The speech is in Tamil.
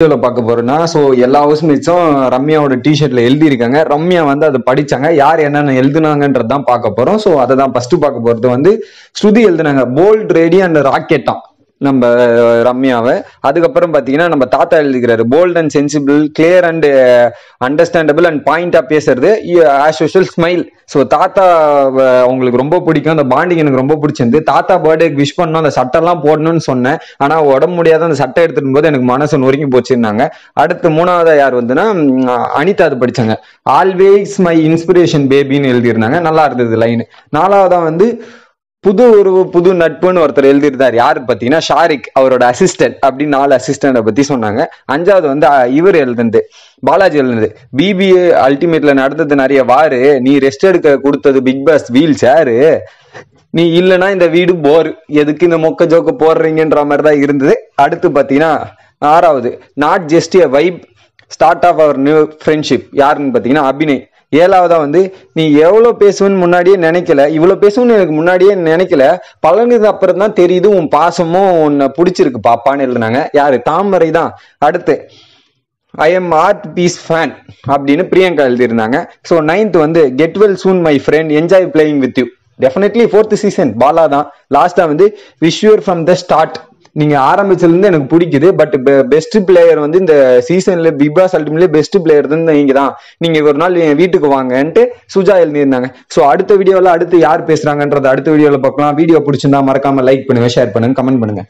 வீடியோவில் பார்க்க போறோம்னா ஸோ எல்லா ஹவுஸ்மேட்ஸும் ரம்யாவோட டிஷர்ட்ல எழுதியிருக்காங்க ரம்யா வந்து அதை படிச்சாங்க யார் என்னென்ன எழுதுனாங்கன்றது தான் பார்க்க போறோம் ஸோ அதை தான் ஃபர்ஸ்ட் பார்க்க போறது வந்து ஸ்ருதி எழுதுனாங்க போல்ட் ரேடி அண்ட் ராக்கெட்டான் நம்ம ரம்யாவை அதுக்கப்புறம் பார்த்தீங்கன்னா நம்ம தாத்தா எழுதிக்கிறாரு bold and sensible clear and understandable and பாயிண்டாக பேசுறது ஆஸ் யூஷுவல் ஸ்மைல் ஸோ தாத்தா அவங்களுக்கு ரொம்ப பிடிக்கும் அந்த பாண்டிங் எனக்கு ரொம்ப பிடிச்சிருந்து தாத்தா பர்த்டேக்கு விஷ் பண்ணணும் அந்த சட்டைலாம் போடணும்னு சொன்னேன் ஆனால் உடம்பு முடியாத அந்த சட்டை எடுத்துட்டு போது எனக்கு மனசு நொறுங்கி போச்சுருந்தாங்க அடுத்து மூணாவது யார் வந்துன்னா அனிதா அது படித்தாங்க ஆல்வேஸ் மை இன்ஸ்பிரேஷன் பேபின்னு எழுதியிருந்தாங்க நல்லா இருந்தது லைன் நாலாவதாக வந்து புது உறவு புது நட்புன்னு ஒருத்தர் எழுதியிருந்தார் யாரு பார்த்தீங்கன்னா ஷாரிக் அவரோட அசிஸ்டன்ட் அப்படின்னு நாலு அசிஸ்டண்ட்டை பற்றி சொன்னாங்க அஞ்சாவது வந்து இவர் எழுதுனது பாலாஜி எழுதுனது பிபிஏ அல்டிமேட்ல நடந்தது நிறைய வாரு நீ ரெஸ்ட் எடுக்க கொடுத்தது பிக் பாஸ் வீல் சேரு நீ இல்லைன்னா இந்த வீடு போர் எதுக்கு இந்த மொக்க ஜோக்க போடுறீங்கன்ற மாதிரி தான் இருந்தது அடுத்து பார்த்தீங்கன்னா ஆறாவது not just a vibe start of our new friendship யாருன்னு பார்த்தீங்கன்னா அபிநய் ஏழாவதாக வந்து நீ எவ்வளோ பேசுவேன்னு முன்னாடியே நினைக்கல இவ்வளோ பேசுவேன்னு எனக்கு முன்னாடியே நினைக்கல பழகுது அப்புறம் தான் தெரியுது உன் பாசமும் உன்னை பிடிச்சிருக்கு பாப்பான்னு எழுதுனாங்க யார் தாமரை தான் அடுத்து I am art piece fan அப்படின்னு பிரியங்கா எழுதியிருந்தாங்க ஸோ நைன்த் வந்து get well soon my friend enjoy playing with you definitely fourth season Bala தான் லாஸ்ட்டாக வந்து விஷ்யூர் ஃப்ரம் த ஸ்டார்ட் நீங்க ஆரம்பிச்சதுல இருந்து எனக்கு பிடிக்குது பட் பெஸ்ட் பிளேயர் வந்து இந்த சீசன்ல பிக் பாஸ் அல்டிமேட்ல பெஸ்ட் பிளேயர் வந்து நீங்க தான் நீங்க ஒரு நாள் என் வீட்டுக்கு வாங்கன்ட்டு சுஜா எழுதியிருந்தாங்க சோ அடுத்த வீடியோல அடுத்து யார் பேசுறாங்கன்றது அடுத்த வீடியோல பார்க்கலாம் வீடியோ பிடிச்சிருந்தா மறக்காம லைக் பண்ணுங்க ஷேர் பண்ணுங்க கமெண்ட் பண்ணுங்க